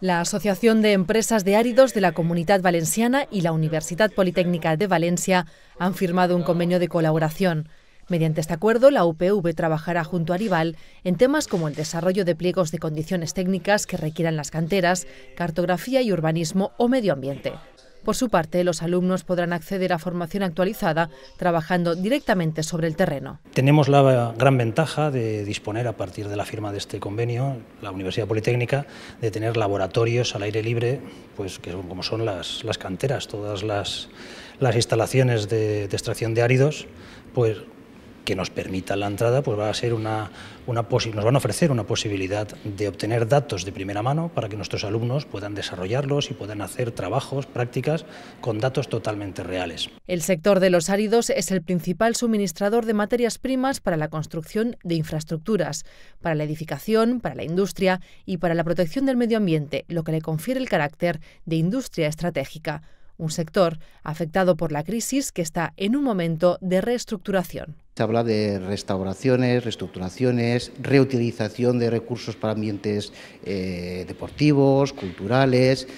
La Asociación de Empresas de Áridos de la Comunidad Valenciana y la Universidad Politécnica de Valencia han firmado un convenio de colaboración. Mediante este acuerdo, la UPV trabajará junto a Rival en temas como el desarrollo de pliegos de condiciones técnicas que requieran las canteras, cartografía y urbanismo o medio ambiente. Por su parte, los alumnos podrán acceder a formación actualizada trabajando directamente sobre el terreno. Tenemos la gran ventaja de disponer, a partir de la firma de este convenio, la Universidad Politécnica, de tener laboratorios al aire libre, pues que son como son las, canteras, todas las, instalaciones de, extracción de áridos, pues que nos permita la entrada, pues va a ser una, una nos van a ofrecer una posibilidad de obtener datos de primera mano para que nuestros alumnos puedan desarrollarlos y puedan hacer trabajos, prácticas con datos totalmente reales. El sector de los áridos es el principal suministrador de materias primas para la construcción de infraestructuras, para la edificación, para la industria y para la protección del medio ambiente, lo que le confiere el carácter de industria estratégica un sector afectado por la crisis que está en un momento de reestructuración. Se habla de restauraciones, reestructuraciones, reutilización de recursos para ambientes eh, deportivos, culturales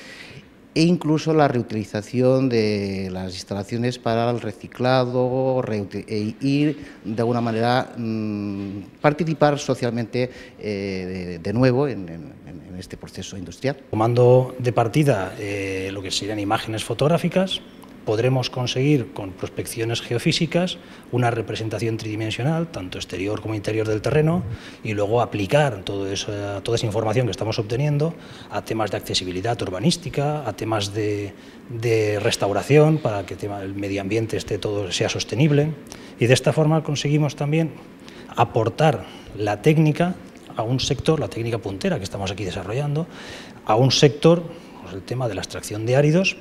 e incluso la reutilización de las instalaciones para el reciclado e ir de alguna manera mm, participar socialmente eh, de nuevo en, este proceso industrial. Tomando de partida eh, lo que serían imágenes fotográficas, podremos conseguir con prospecciones geofísicas una representación tridimensional, tanto exterior como interior del terreno, y luego aplicar todo toda esa información que estamos obteniendo a temas de accesibilidad urbanística, a temas de, de restauración para que el medio ambiente esté todo, sea sostenible. Y de esta forma conseguimos también aportar la técnica a un sector, la técnica puntera que estamos aquí desarrollando, a un sector, pues, el tema de la extracción de áridos,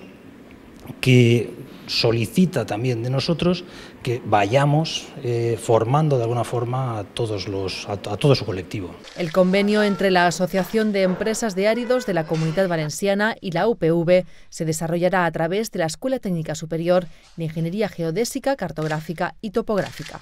que solicita también de nosotros que vayamos eh, formando de alguna forma a, todos los, a, todo su colectivo. El convenio entre la Asociación de Empresas de Áridos de la Comunidad Valenciana y la UPV se desarrollará a través de la Escuela Técnica Superior de Ingeniería Geodésica, Cartográfica y Topográfica.